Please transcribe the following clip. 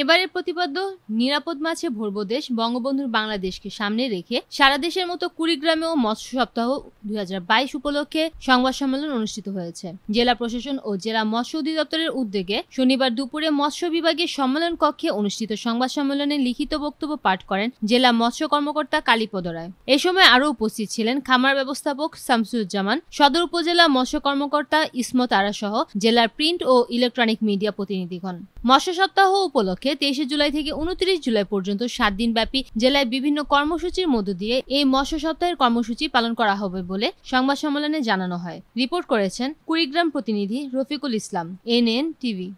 এবারের প্রতিপাদ্য নিরাপদ মাছে ভরব দেশ বঙ্গবন্ধুর বাংলাদেশকে সামনে রেখে সারা দেশের মতো কুড়িগ্রামেও মৎস্য সপ্তাহ দুই উপলক্ষে সংবাদ সম্মেলন অনুষ্ঠিত হয়েছে জেলা প্রশাসন ও জেলা মৎস্য অধিদপ্তরের উদ্যোগে শনিবার দুপুরে মৎস্য বিভাগের সম্মেলন কক্ষে অনুষ্ঠিত সংবাদ সম্মেলনে লিখিত বক্তব্য পাঠ করেন জেলা মৎস্য কর্মকর্তা কালীপদ রায় এ সময় আরও উপস্থিত ছিলেন খামার ব্যবস্থাপক শামসুজ্জামান সদর উপজেলা মৎস্য কর্মকর্তা ইসমত আরা সহ জেলার প্রিন্ট ও ইলেকট্রনিক মিডিয়া প্রতিনিধিগণ মৎস্য সপ্তাহ উপলক্ষে উপলক্ষে তেইশে জুলাই থেকে উনত্রিশ জুলাই পর্যন্ত সাত দিনব্যাপী জেলায় বিভিন্ন কর্মসূচির মধ্য দিয়ে এই মৎস্য সপ্তাহের কর্মসূচি পালন করা হবে বলে সংবাদ সম্মেলনে জানানো হয় রিপোর্ট করেছেন কুড়িগ্রাম প্রতিনিধি রফিকুল ইসলাম এনএন টিভি